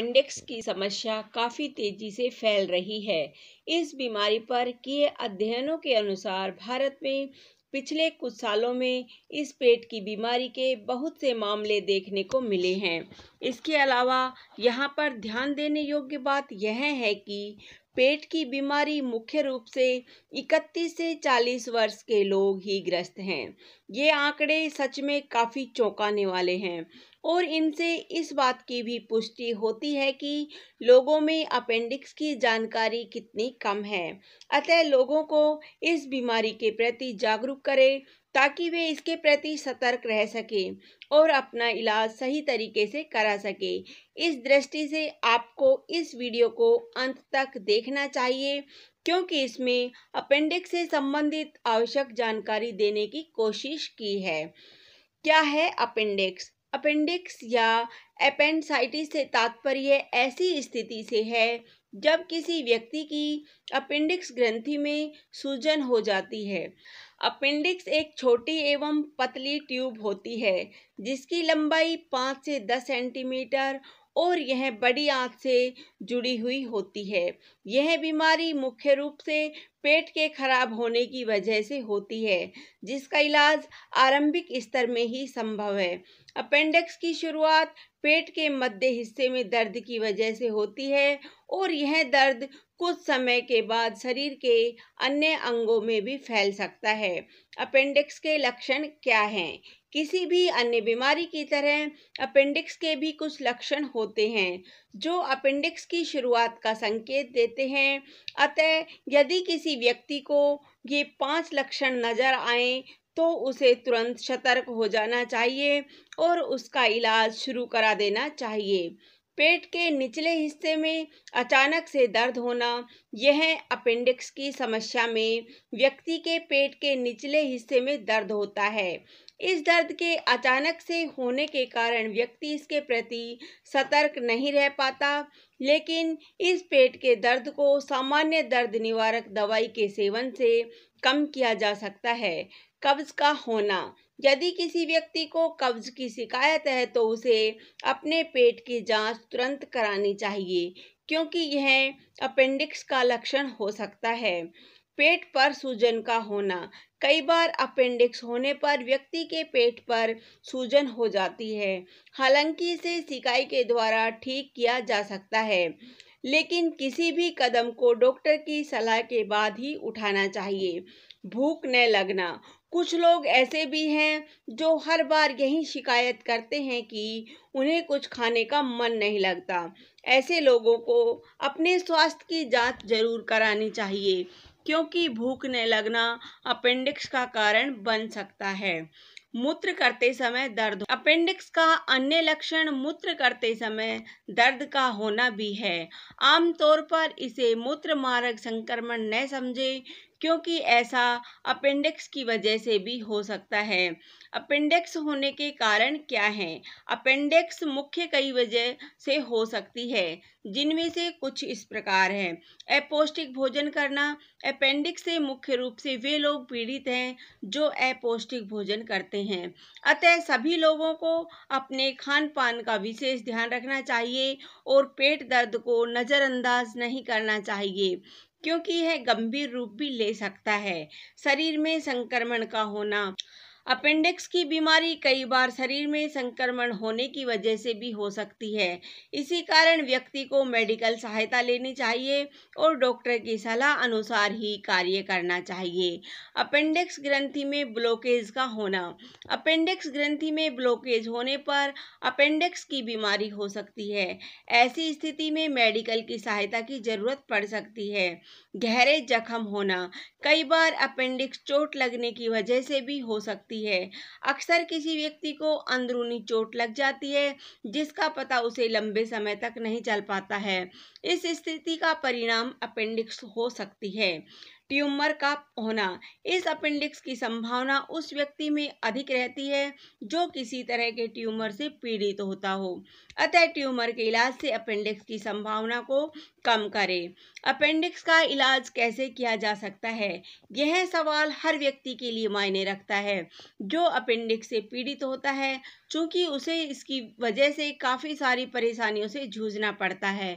appendix की समस्या काफ़ी तेजी से फैल रही है इस बीमारी पर किए अध्ययनों के अनुसार भारत में पिछले कुछ सालों में इस पेट की बीमारी के बहुत से मामले देखने को मिले हैं इसके अलावा यहाँ पर ध्यान देने योग्य बात यह है कि पेट की बीमारी मुख्य रूप से 31 से 40 वर्ष के लोग ही ग्रस्त हैं ये आंकड़े सच में काफ़ी चौंकाने वाले हैं और इनसे इस बात की भी पुष्टि होती है कि लोगों में अपेंडिक्स की जानकारी कितनी कम है अतः लोगों को इस बीमारी के प्रति जागरूक करें ताकि वे इसके प्रति सतर्क रह सकें और अपना इलाज सही तरीके से करा सके इस दृष्टि से आपको इस वीडियो को अंत तक देखना चाहिए क्योंकि इसमें अपेंडिक्स से संबंधित आवश्यक जानकारी देने की कोशिश की है क्या है अपेंडिक्स अपेंडिक्स या अपेंडसाइटिस से तात्पर्य ऐसी स्थिति से है जब किसी व्यक्ति की अपेंडिक्स ग्रंथि में सूजन हो जाती है अपेंडिक्स एक छोटी एवं पतली ट्यूब होती है जिसकी लंबाई पाँच से दस सेंटीमीटर और यह बड़ी आंत से जुड़ी हुई होती है यह बीमारी मुख्य रूप से पेट के खराब होने की वजह से होती है जिसका इलाज आरंभिक स्तर में ही संभव है अपेंडिक्स की शुरुआत पेट के मध्य हिस्से में दर्द की वजह से होती है और यह दर्द कुछ समय के बाद शरीर के अन्य अंगों में भी फैल सकता है अपेंडिक्स के लक्षण क्या हैं किसी भी अन्य बीमारी की तरह अपेंडिक्स के भी कुछ लक्षण होते हैं जो अपेंडिक्स की शुरुआत का संकेत देते हैं अतः यदि किसी किसी व्यक्ति को ये पांच लक्षण नज़र आए तो उसे तुरंत सतर्क हो जाना चाहिए और उसका इलाज शुरू करा देना चाहिए पेट के निचले हिस्से में अचानक से दर्द होना यह अपेंडिक्स की समस्या में व्यक्ति के पेट के निचले हिस्से में दर्द होता है इस दर्द के अचानक से होने के कारण व्यक्ति इसके प्रति सतर्क नहीं रह पाता लेकिन इस पेट के दर्द को सामान्य दर्द निवारक दवाई के सेवन से कम किया जा सकता है कब्ज का होना यदि किसी व्यक्ति को कब्ज की शिकायत है तो उसे अपने पेट की जांच तुरंत करानी चाहिए क्योंकि यह अपेंडिक्स का लक्षण हो सकता है पेट पर सूजन का होना कई बार अपेंडिक्स होने पर व्यक्ति के पेट पर सूजन हो जाती है हालांकि इसे सिकाई के द्वारा ठीक किया जा सकता है लेकिन किसी भी कदम को डॉक्टर की सलाह के बाद ही उठाना चाहिए भूख न लगना कुछ लोग ऐसे भी हैं जो हर बार यही शिकायत करते हैं कि उन्हें कुछ खाने का मन नहीं लगता ऐसे लोगों को अपने स्वास्थ्य की जांच जरूर करानी चाहिए क्योंकि भूख न लगना अपेंडिक्स का कारण बन सकता है मूत्र करते समय दर्द अपेंडिक्स का अन्य लक्षण मूत्र करते समय दर्द का होना भी है आमतौर पर इसे मूत्र मार्ग संक्रमण न समझे क्योंकि ऐसा अपेंडिक्स की वजह से भी हो सकता है अपेंडिक्स होने के कारण क्या हैं अपेंडिक्स मुख्य कई वजह से हो सकती है जिनमें से कुछ इस प्रकार है अपौष्टिक भोजन करना अपेंडिक्स से मुख्य रूप से वे लोग पीड़ित हैं जो अपौष्टिक भोजन करते हैं अतः सभी लोगों को अपने खान पान का विशेष ध्यान रखना चाहिए और पेट दर्द को नज़रअंदाज नहीं करना चाहिए क्योंकि यह गंभीर रूप भी ले सकता है शरीर में संक्रमण का होना अपेंडिक्स की बीमारी कई बार शरीर में संक्रमण होने की वजह से भी हो सकती है इसी कारण व्यक्ति को मेडिकल सहायता लेनी चाहिए और डॉक्टर की सलाह अनुसार ही कार्य करना चाहिए अपेंडिक्स ग्रंथि में ब्लॉकेज का होना अपेंडिक्स ग्रंथि में ब्लॉकेज होने पर अपेंडिक्स की बीमारी हो सकती है ऐसी स्थिति में मेडिकल की सहायता की जरूरत पड़ सकती है गहरे जख्म होना कई बार अपेंडिक्स चोट लगने की वजह से भी हो सकती सकती है अक्सर किसी व्यक्ति को अंदरूनी चोट लग जाती है जिसका पता उसे लंबे समय तक नहीं चल पाता है इस स्थिति का परिणाम अपेंडिक्स हो सकती है ट्यूमर का होना इस अपेंडिक्स की संभावना उस व्यक्ति में अधिक रहती है जो किसी तरह के ट्यूमर से पीड़ित तो होता हो अतः ट्यूमर के इलाज से अपेंडिक्स की संभावना को कम करें अपेंडिक्स का इलाज कैसे किया जा सकता है यह सवाल हर व्यक्ति के लिए मायने रखता है जो अपेंडिक्स से पीड़ित होता है चूंकि उसे इसकी वजह से काफ़ी सारी परेशानियों से जूझना पड़ता है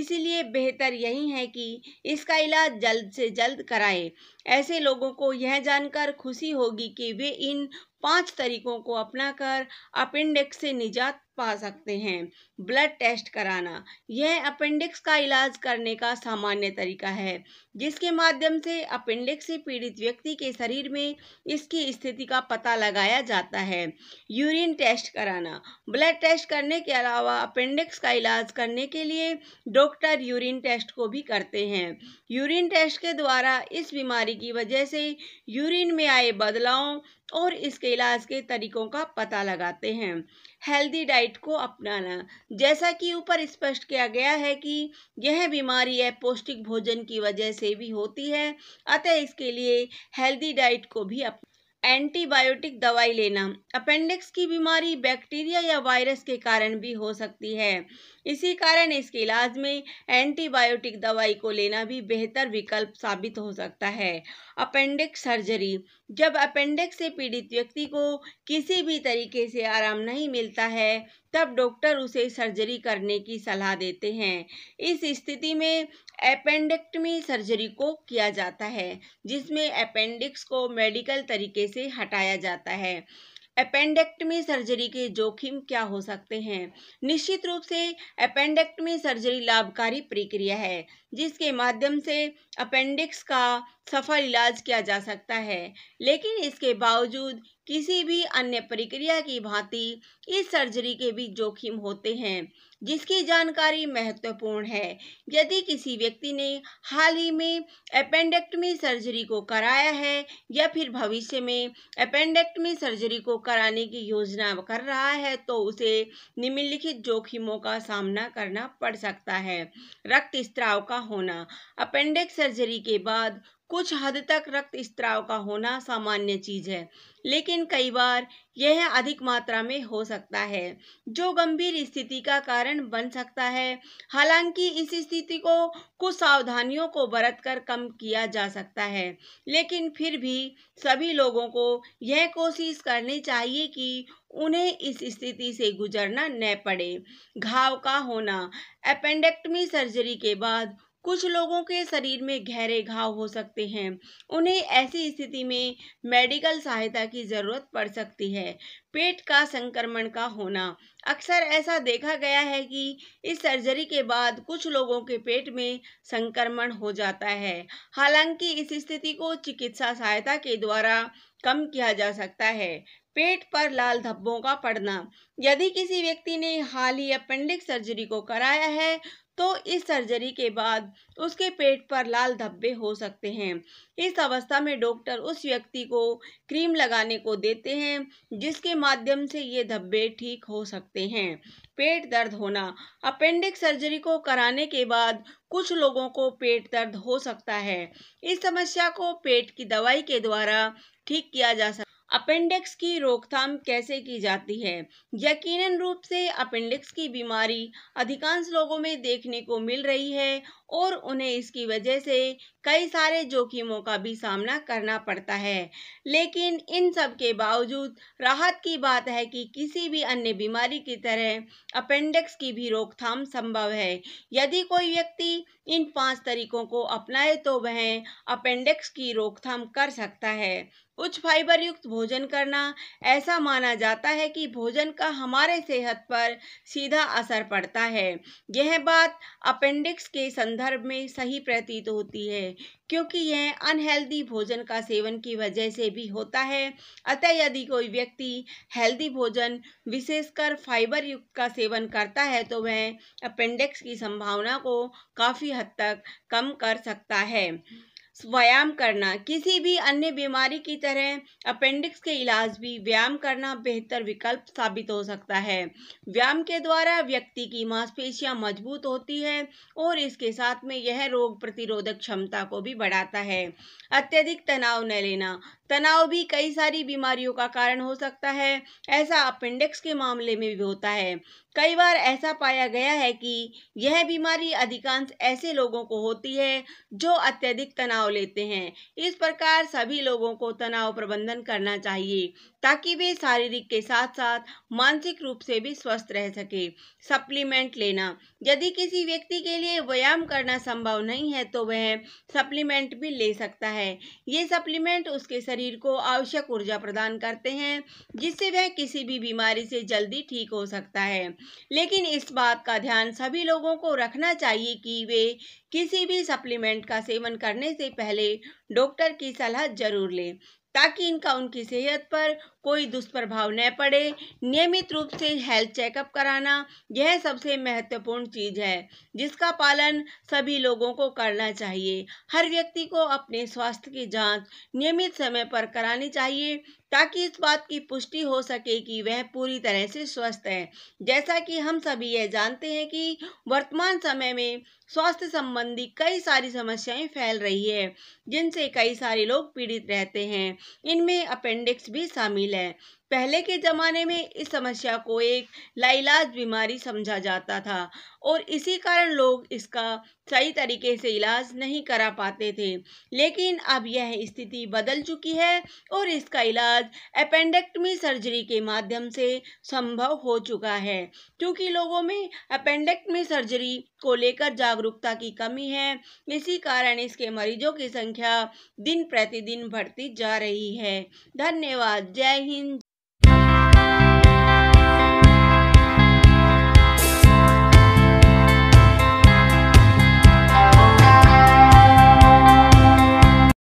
इसलिए बेहतर यही है कि इसका इलाज जल्द से जल्द कराएं ऐसे लोगों को यह जानकर खुशी होगी कि वे इन पांच तरीकों को अपनाकर अपेंडिक्स से निजात पा सकते हैं ब्लड टेस्ट कराना यह अपेंडिक्स का इलाज करने का सामान्य तरीका है जिसके माध्यम से अपेंडिक्स से पीड़ित व्यक्ति के शरीर में इसकी स्थिति का पता लगाया जाता है यूरिन टेस्ट कराना ब्लड टेस्ट करने के अलावा अपेंडिक्स का इलाज करने के लिए डॉक्टर यूरिन टेस्ट को भी करते हैं यूरिन टेस्ट के द्वारा इस बीमारी बीमारी की वजह से यूरिन में आए बदलावों और इसके इलाज के तरीकों का पता लगाते हैं हेल्दी डाइट को अपनाना जैसा कि ऊपर स्पष्ट किया गया है कि यह बीमारी है पौष्टिक भोजन की वजह से भी होती है अतः इसके लिए हेल्दी डाइट को भी अप एंटीबायोटिक दवाई लेना अपेंडिक्स की बीमारी बैक्टीरिया या वायरस के कारण भी हो सकती है इसी कारण इसके इलाज में एंटीबायोटिक दवाई को लेना भी बेहतर विकल्प साबित हो सकता है अपेंडिक्स सर्जरी जब अपेंडिक्स से पीड़ित व्यक्ति को किसी भी तरीके से आराम नहीं मिलता है तब डॉक्टर उसे सर्जरी करने की सलाह देते हैं इस स्थिति में अपेंडेक्टमी सर्जरी को किया जाता है जिसमें अपेंडिक्स को मेडिकल तरीके से हटाया जाता है अपेंडेक्टमी सर्जरी के जोखिम क्या हो सकते हैं निश्चित रूप से अपेंडेक्टमी सर्जरी लाभकारी प्रक्रिया है जिसके माध्यम से अपेंडिक्स का सफल इलाज किया जा सकता है लेकिन इसके बावजूद किसी भी अन्य प्रक्रिया की भांति इस सर्जरी के भी जोखिम होते हैं जिसकी जानकारी महत्वपूर्ण है यदि किसी व्यक्ति ने हाल ही में अपेंडेक्टमी सर्जरी को कराया है या फिर भविष्य में अपेंडेक्टमी सर्जरी को कराने की योजना कर रहा है तो उसे निम्नलिखित जोखिमों का सामना करना पड़ सकता है रक्त स्त्राव का होना अपेंडिक्स सर्जरी के बाद कुछ हद तक रक्त स्त्राव का होना सामान्य चीज है लेकिन कई बार यह अधिक मात्रा में हो सकता है जो गंभीर स्थिति का कारण बन सकता है हालांकि इस स्थिति को कुछ सावधानियों को बरत कर कम किया जा सकता है लेकिन फिर भी सभी लोगों को यह कोशिश करनी चाहिए कि उन्हें इस स्थिति से गुजरना न पड़े घाव का होना अपेंडेक्टमी सर्जरी के बाद कुछ लोगों के शरीर में गहरे घाव हो सकते हैं उन्हें ऐसी स्थिति में मेडिकल सहायता की ज़रूरत पड़ सकती है पेट का संक्रमण का होना अक्सर ऐसा देखा गया है कि इस सर्जरी के बाद कुछ लोगों के पेट में संक्रमण हो जाता है हालांकि इस स्थिति को चिकित्सा सहायता के द्वारा कम किया जा सकता है पेट पर लाल धब्बों का पड़ना यदि किसी व्यक्ति ने हाल ही अपेंडिक्स सर्जरी को कराया है तो इस सर्जरी के बाद उसके पेट पर लाल धब्बे हो सकते हैं इस अवस्था में डॉक्टर उस व्यक्ति को क्रीम लगाने को देते हैं जिसके माध्यम से ये धब्बे ठीक हो सकते हैं पेट दर्द होना अपेंडिक्स सर्जरी को कराने के बाद कुछ लोगों को पेट दर्द हो सकता है इस समस्या को पेट की दवाई के द्वारा ठीक किया जा सकता अपेंडिक्स की रोकथाम कैसे की जाती है यकीनन रूप से अपेंडिक्स की बीमारी अधिकांश लोगों में देखने को मिल रही है और उन्हें इसकी वजह से कई सारे जोखिमों का भी सामना करना पड़ता है लेकिन इन सब के बावजूद राहत की बात है कि किसी भी अन्य बीमारी की तरह अपेंडिक्स की भी रोकथाम संभव है यदि कोई व्यक्ति इन पांच तरीकों को अपनाए तो वह अपेंडिक्स की रोकथाम कर सकता है उच्च फाइबर युक्त भोजन करना ऐसा माना जाता है कि भोजन का हमारे सेहत पर सीधा असर पड़ता है यह बात अपेंडिक्स के संदर्भ में सही प्रतीत होती है क्योंकि यह अनहेल्दी भोजन का सेवन की वजह से भी होता है अतः यदि कोई व्यक्ति हेल्दी भोजन विशेषकर फाइबर युक्त का सेवन करता है तो वह अपेंडिक्स की संभावना को काफ़ी हद तक कम कर सकता है व्यायाम करना किसी भी अन्य बीमारी की तरह अपेंडिक्स के इलाज भी व्यायाम करना बेहतर विकल्प साबित हो सकता है व्यायाम के द्वारा व्यक्ति की मांसपेशियां मजबूत होती है और इसके साथ में यह रोग प्रतिरोधक क्षमता को भी बढ़ाता है अत्यधिक तनाव न लेना तनाव भी कई सारी बीमारियों का कारण हो सकता है ऐसा अपेंडिक्स के मामले में भी होता है कई बार ऐसा पाया गया है कि यह बीमारी अधिकांश ऐसे लोगों को होती है जो अत्यधिक तनाव लेते हैं इस प्रकार सभी लोगों को तनाव प्रबंधन करना चाहिए ताकि वे शारीरिक के साथ साथ मानसिक रूप से भी स्वस्थ रह सके सप्लीमेंट लेना यदि किसी व्यक्ति के लिए व्यायाम करना संभव नहीं है तो वह सप्लीमेंट भी ले सकता है ये सप्लीमेंट उसके शरीर शरीर को आवश्यक ऊर्जा प्रदान करते हैं जिससे वह किसी भी बीमारी से जल्दी ठीक हो सकता है लेकिन इस बात का ध्यान सभी लोगों को रखना चाहिए कि वे किसी भी सप्लीमेंट का सेवन करने से पहले डॉक्टर की सलाह जरूर लें ताकि इनका उनकी सेहत पर कोई दुष्प्रभाव न पड़े नियमित रूप से हेल्थ चेकअप कराना यह सबसे महत्वपूर्ण चीज है जिसका पालन सभी लोगों को करना चाहिए हर व्यक्ति को अपने स्वास्थ्य की जांच नियमित समय पर करानी चाहिए ताकि इस बात की पुष्टि हो सके कि वह पूरी तरह से स्वस्थ है जैसा कि हम सभी यह जानते हैं कि वर्तमान समय में स्वास्थ्य संबंधी कई सारी समस्याएं फैल रही है जिनसे कई सारे लोग पीड़ित रहते हैं इनमें अपेंडिक्स भी शामिल 咧 पहले के ज़माने में इस समस्या को एक लाइलाज बीमारी समझा जाता था और इसी कारण लोग इसका सही तरीके से इलाज नहीं करा पाते थे लेकिन अब यह स्थिति बदल चुकी है और इसका इलाज अपेंडेक्टमी सर्जरी के माध्यम से संभव हो चुका है क्योंकि लोगों में अपेंडेक्टमी सर्जरी को लेकर जागरूकता की कमी है इसी कारण इसके मरीजों की संख्या दिन प्रतिदिन बढ़ती जा रही है धन्यवाद जय हिंद